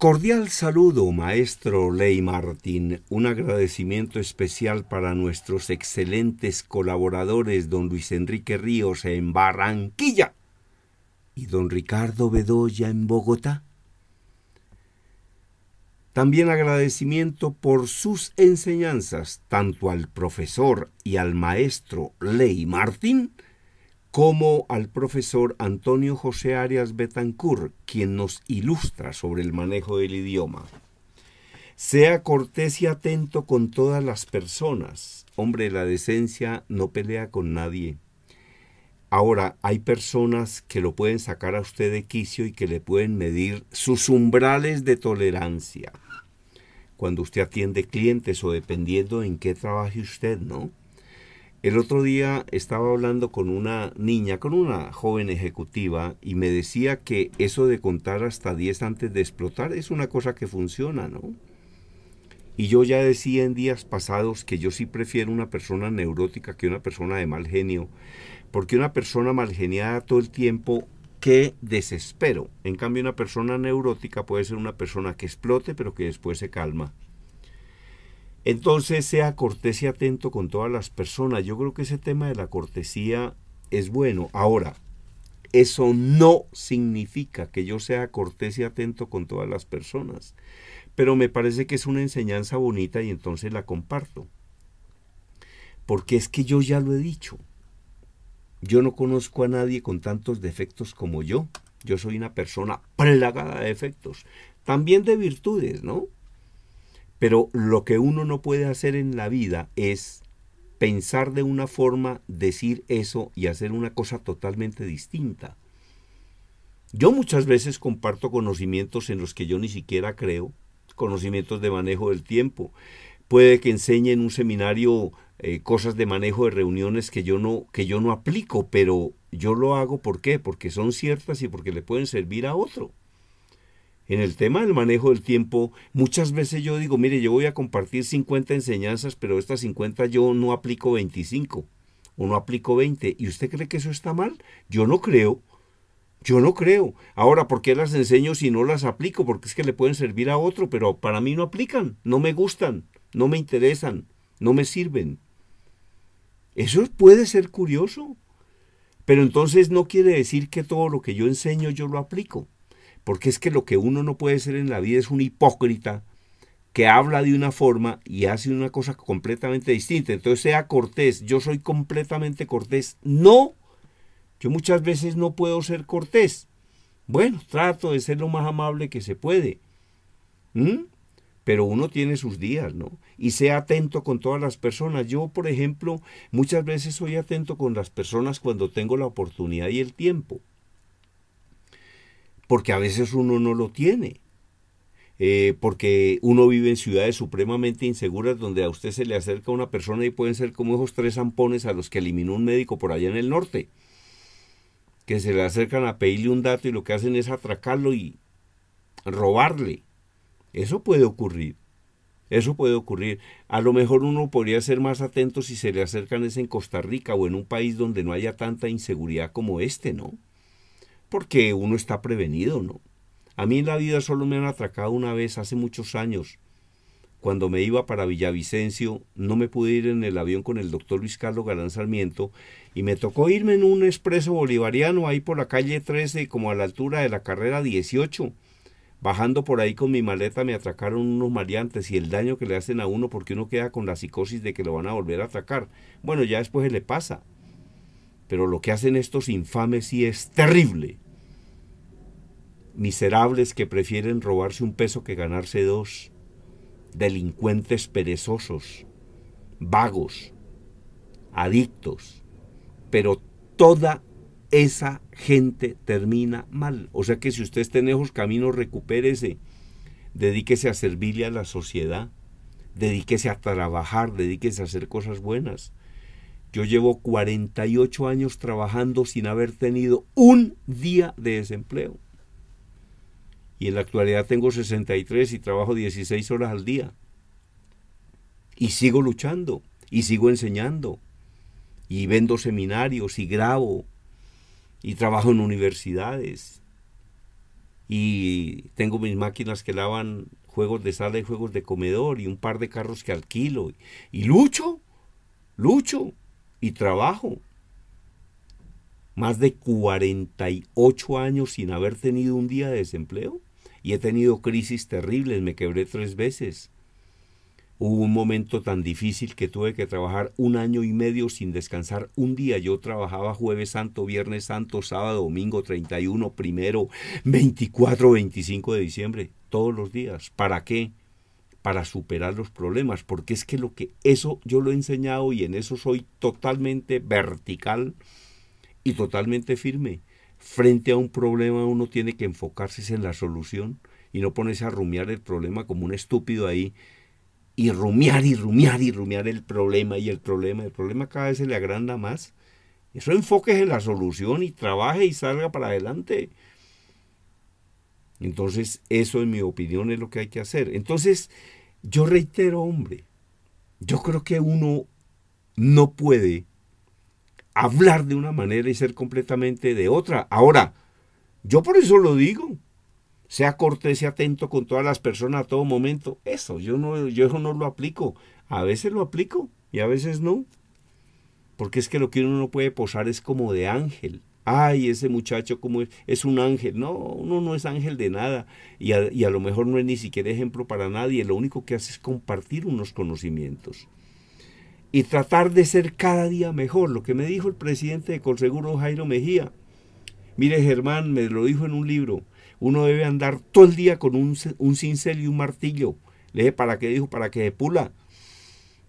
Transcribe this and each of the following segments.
Cordial saludo, maestro Ley Martín. Un agradecimiento especial para nuestros excelentes colaboradores, don Luis Enrique Ríos en Barranquilla y don Ricardo Bedoya en Bogotá. También agradecimiento por sus enseñanzas, tanto al profesor y al maestro Ley Martín, como al profesor Antonio José Arias Betancourt, quien nos ilustra sobre el manejo del idioma. Sea cortés y atento con todas las personas. Hombre, la decencia no pelea con nadie. Ahora, hay personas que lo pueden sacar a usted de quicio y que le pueden medir sus umbrales de tolerancia. Cuando usted atiende clientes o dependiendo en qué trabaje usted, ¿no? El otro día estaba hablando con una niña, con una joven ejecutiva, y me decía que eso de contar hasta 10 antes de explotar es una cosa que funciona, ¿no? Y yo ya decía en días pasados que yo sí prefiero una persona neurótica que una persona de mal genio, porque una persona mal geniada todo el tiempo, qué desespero. En cambio, una persona neurótica puede ser una persona que explote, pero que después se calma. Entonces sea cortés y atento con todas las personas. Yo creo que ese tema de la cortesía es bueno. Ahora, eso no significa que yo sea cortés y atento con todas las personas, pero me parece que es una enseñanza bonita y entonces la comparto. Porque es que yo ya lo he dicho. Yo no conozco a nadie con tantos defectos como yo. Yo soy una persona plagada de defectos, también de virtudes, ¿no? Pero lo que uno no puede hacer en la vida es pensar de una forma, decir eso y hacer una cosa totalmente distinta. Yo muchas veces comparto conocimientos en los que yo ni siquiera creo, conocimientos de manejo del tiempo. Puede que enseñe en un seminario eh, cosas de manejo de reuniones que yo no que yo no aplico, pero yo lo hago ¿por Porque son ciertas y porque le pueden servir a otro en el tema del manejo del tiempo, muchas veces yo digo, mire, yo voy a compartir 50 enseñanzas, pero estas 50 yo no aplico 25 o no aplico 20. ¿Y usted cree que eso está mal? Yo no creo. Yo no creo. Ahora, ¿por qué las enseño si no las aplico? Porque es que le pueden servir a otro, pero para mí no aplican, no me gustan, no me interesan, no me sirven. Eso puede ser curioso. Pero entonces no quiere decir que todo lo que yo enseño yo lo aplico. Porque es que lo que uno no puede ser en la vida es un hipócrita que habla de una forma y hace una cosa completamente distinta. Entonces sea cortés, yo soy completamente cortés. No, yo muchas veces no puedo ser cortés. Bueno, trato de ser lo más amable que se puede. Pero uno tiene sus días, ¿no? Y sea atento con todas las personas. Yo, por ejemplo, muchas veces soy atento con las personas cuando tengo la oportunidad y el tiempo porque a veces uno no lo tiene. Eh, porque uno vive en ciudades supremamente inseguras donde a usted se le acerca una persona y pueden ser como esos tres zampones a los que eliminó un médico por allá en el norte, que se le acercan a pedirle un dato y lo que hacen es atracarlo y robarle. Eso puede ocurrir. Eso puede ocurrir. A lo mejor uno podría ser más atento si se le acercan es en Costa Rica o en un país donde no haya tanta inseguridad como este, ¿no? porque uno está prevenido, ¿no? A mí en la vida solo me han atracado una vez hace muchos años. Cuando me iba para Villavicencio, no me pude ir en el avión con el doctor Luis Carlos Galán Sarmiento y me tocó irme en un expreso bolivariano ahí por la calle 13, como a la altura de la carrera 18. Bajando por ahí con mi maleta me atracaron unos maleantes y el daño que le hacen a uno porque uno queda con la psicosis de que lo van a volver a atracar. Bueno, ya después se le pasa. Pero lo que hacen estos infames sí es terrible. Miserables que prefieren robarse un peso que ganarse dos. Delincuentes perezosos, vagos, adictos. Pero toda esa gente termina mal. O sea que si usted está en esos caminos, recupérese. Dedíquese a servirle a la sociedad. Dedíquese a trabajar. Dedíquese a hacer cosas buenas. Yo llevo 48 años trabajando sin haber tenido un día de desempleo. Y en la actualidad tengo 63 y trabajo 16 horas al día. Y sigo luchando, y sigo enseñando, y vendo seminarios, y grabo, y trabajo en universidades. Y tengo mis máquinas que lavan juegos de sala y juegos de comedor, y un par de carros que alquilo. Y lucho, lucho, y trabajo. Más de 48 años sin haber tenido un día de desempleo y he tenido crisis terribles, me quebré tres veces. Hubo un momento tan difícil que tuve que trabajar un año y medio sin descansar un día. Yo trabajaba jueves santo, viernes santo, sábado, domingo 31, primero, 24, 25 de diciembre, todos los días. ¿Para qué? para superar los problemas, porque es que lo que eso yo lo he enseñado y en eso soy totalmente vertical y totalmente firme. Frente a un problema uno tiene que enfocarse en la solución y no ponerse a rumiar el problema como un estúpido ahí y rumiar y rumiar y rumiar el problema y el problema, el problema cada vez se le agranda más. Eso enfoque en la solución y trabaje y salga para adelante. Entonces, eso en mi opinión es lo que hay que hacer. Entonces, yo reitero, hombre, yo creo que uno no puede hablar de una manera y ser completamente de otra. Ahora, yo por eso lo digo. Sea cortés, y atento con todas las personas a todo momento. Eso, yo no, yo eso no lo aplico. A veces lo aplico y a veces no. Porque es que lo que uno no puede posar es como de ángel ay, ese muchacho como es, es un ángel. No, uno no es ángel de nada y a, lo mejor no es ni siquiera ejemplo para nadie. Lo único que hace es compartir unos conocimientos y tratar de ser cada día mejor. Lo que me dijo el presidente de Colseguro, Jairo Mejía. Mire, Germán, me lo dijo en un libro. Uno debe andar todo el día con un, un cincel y un martillo. Le dije, ¿para qué? Dijo, para que se pula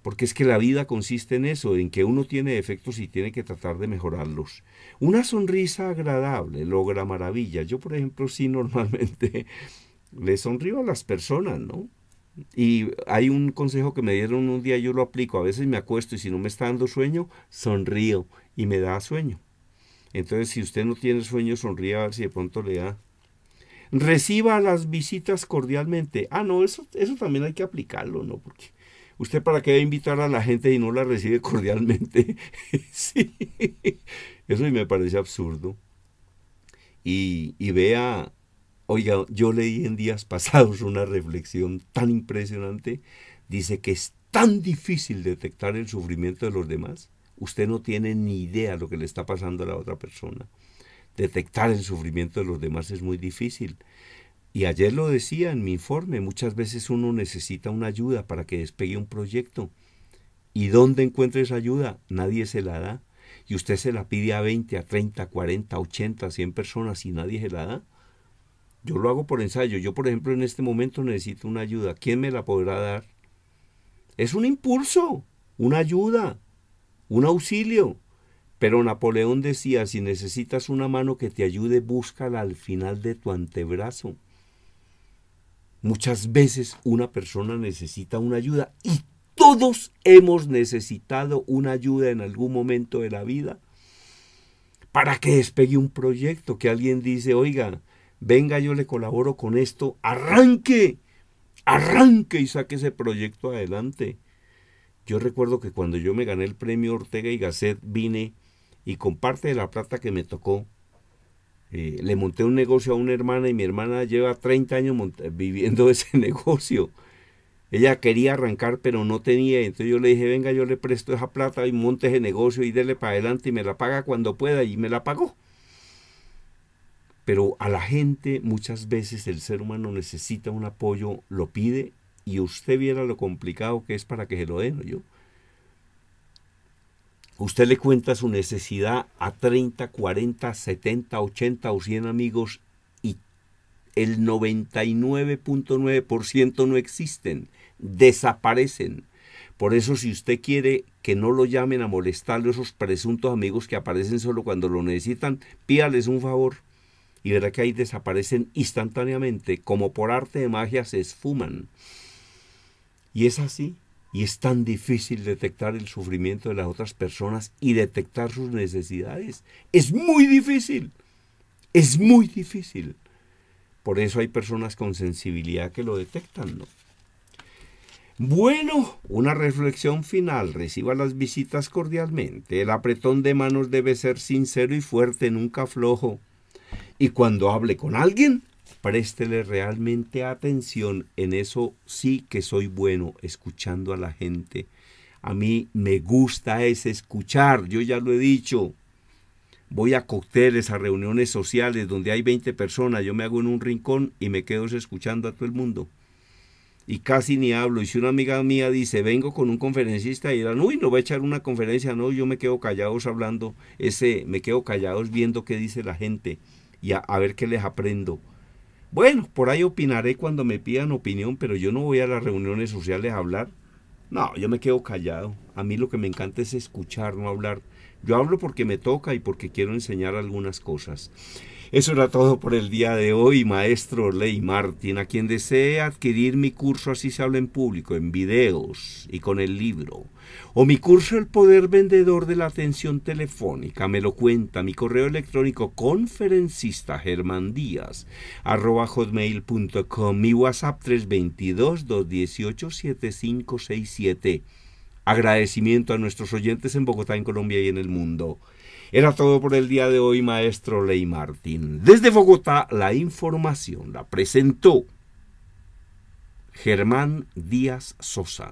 porque es que la vida consiste en eso, en que uno tiene defectos y tiene que tratar de mejorarlos. Una sonrisa agradable logra maravillas. Yo, por ejemplo, sí normalmente le sonrío a las personas, ¿no? Y hay un consejo que me dieron un día, yo lo aplico, a veces me acuesto y si no me está dando sueño, sonrío y me da sueño. Entonces, si usted no tiene sueño, sonríe a ver si de pronto le da. Reciba las visitas cordialmente. Ah, no, eso, eso también hay que aplicarlo, ¿no? Porque ¿Usted para qué va a invitar a la gente y no la recibe cordialmente? sí. Eso me parece absurdo. Y, y vea, oiga, yo leí en días pasados una reflexión tan impresionante. Dice que es tan difícil detectar el sufrimiento de los demás. Usted no tiene ni idea lo que le está pasando a la otra persona. Detectar el sufrimiento de los demás es muy difícil. Y ayer lo decía en mi informe, muchas veces uno necesita una ayuda para que despegue un proyecto. ¿Y dónde encuentra esa ayuda? Nadie se la da. Y usted se la pide a 20, a 30, 40, 80, 100 personas y nadie se la da. Yo lo hago por ensayo. Yo, por ejemplo, en este momento necesito una ayuda. ¿Quién me la podrá dar? Es un impulso, una ayuda, un auxilio. Pero Napoleón decía, si necesitas una mano que te ayude, búscala al final de tu antebrazo. Muchas veces una persona necesita una ayuda y todos hemos necesitado una ayuda en algún momento de la vida para que despegue un proyecto, que alguien dice, oiga, venga, yo le colaboro con esto, arranque, arranque y saque ese proyecto adelante. Yo recuerdo que cuando yo me gané el premio Ortega y Gasset vine y con parte de la plata que me tocó, eh, le monté un negocio a una hermana y mi hermana lleva 30 años viviendo ese negocio. Ella quería arrancar, pero no tenía. Entonces yo le dije, venga, yo le presto esa plata y monte ese negocio y dele para adelante y me la paga cuando pueda. Y me la pagó. Pero a la gente muchas veces el ser humano necesita un apoyo, lo pide y usted viera lo complicado que es para que se lo den. Yo, Usted le cuenta su necesidad a 30, 40, 70, 80 o 100 amigos y el 99.9% no existen, desaparecen. Por eso si usted quiere que no lo llamen a a esos presuntos amigos que aparecen solo cuando lo necesitan, pídales un favor y verá que ahí desaparecen instantáneamente, como por arte de magia se esfuman. Y es así, y es tan difícil detectar el sufrimiento de las otras personas y detectar sus necesidades. Es muy difícil. Es muy difícil. Por eso hay personas con sensibilidad que lo detectan, ¿no? Bueno, una reflexión final. Reciba las visitas cordialmente. El apretón de manos debe ser sincero y fuerte, nunca flojo. Y cuando hable con alguien, Préstele realmente atención, en eso sí que soy bueno, escuchando a la gente. A mí me gusta ese escuchar, yo ya lo he dicho. Voy a cócteles, a reuniones sociales donde hay 20 personas, yo me hago en un rincón y me quedo escuchando a todo el mundo. Y casi ni hablo. Y si una amiga mía dice, vengo con un conferencista, y dirán, uy, no va a echar una conferencia, no, yo me quedo callados hablando, ese, me quedo callados viendo qué dice la gente y a, a ver qué les aprendo. Bueno, por ahí opinaré cuando me pidan opinión, pero yo no voy a las reuniones sociales a hablar. No, yo me quedo callado. A mí lo que me encanta es escuchar, no hablar. Yo hablo porque me toca y porque quiero enseñar algunas cosas. Eso era todo por el día de hoy, maestro Ley Martin. A quien desee adquirir mi curso Así se habla en público, en videos y con el libro, o mi curso El Poder Vendedor de la Atención Telefónica, me lo cuenta mi correo electrónico conferencista germán díaz hotmail.com, mi WhatsApp 322-218-7567. Agradecimiento a nuestros oyentes en Bogotá, en Colombia y en el mundo. Era todo por el día de hoy, maestro Ley Martín. Desde Bogotá, la información la presentó Germán Díaz Sosa.